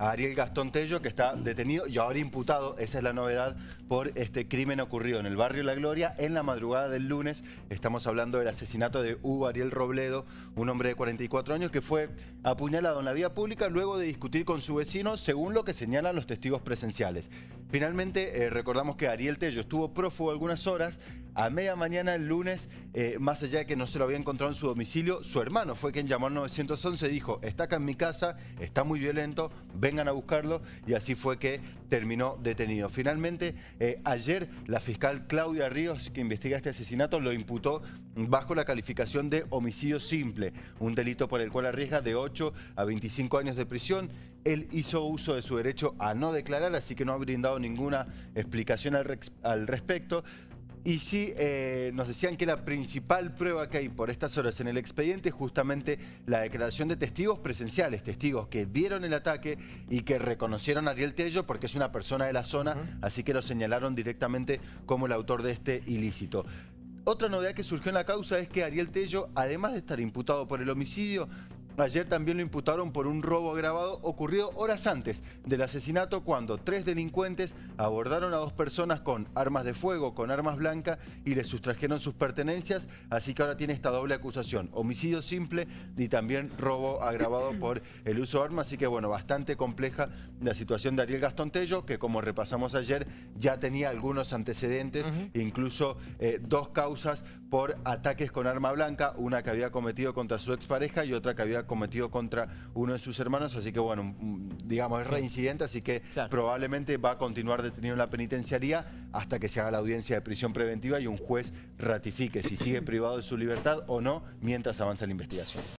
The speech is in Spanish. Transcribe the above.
a Ariel Gastón Tello, que está detenido y ahora imputado, esa es la novedad, por este crimen ocurrido en el barrio La Gloria en la madrugada del lunes. Estamos hablando del asesinato de Hugo Ariel Robledo, un hombre de 44 años que fue apuñalado en la vía pública luego de discutir con su vecino, según lo que señalan los testigos presenciales. Finalmente, eh, recordamos que Ariel Tello estuvo prófugo algunas horas, a media mañana el lunes, eh, más allá de que no se lo había encontrado en su domicilio, su hermano fue quien llamó al 911 y dijo, está acá en mi casa, está muy violento, vengan a buscarlo, y así fue que terminó detenido. Finalmente, eh, ayer la fiscal Claudia Ríos, que investiga este asesinato, lo imputó bajo la calificación de homicidio simple, un delito por el cual arriesga de 8 a 25 años de prisión. Él hizo uso de su derecho a no declarar, así que no ha brindado ninguna explicación al respecto. Y sí, eh, nos decían que la principal prueba que hay por estas horas en el expediente es justamente la declaración de testigos presenciales, testigos que vieron el ataque y que reconocieron a Ariel Tello porque es una persona de la zona, así que lo señalaron directamente como el autor de este ilícito. Otra novedad que surgió en la causa es que Ariel Tello, además de estar imputado por el homicidio, Ayer también lo imputaron por un robo agravado ocurrido horas antes del asesinato cuando tres delincuentes abordaron a dos personas con armas de fuego, con armas blancas y les sustrajeron sus pertenencias, así que ahora tiene esta doble acusación, homicidio simple y también robo agravado por el uso de armas, así que bueno, bastante compleja la situación de Ariel Gastón Tello, que como repasamos ayer ya tenía algunos antecedentes, incluso eh, dos causas por ataques con arma blanca, una que había cometido contra su expareja y otra que había cometido contra uno de sus hermanos, así que bueno, mm, digamos, es reincidente, así que probablemente va a continuar detenido en la penitenciaría hasta que se haga la audiencia de prisión preventiva y un juez ratifique si sigue privado de su libertad o no mientras avanza la investigación.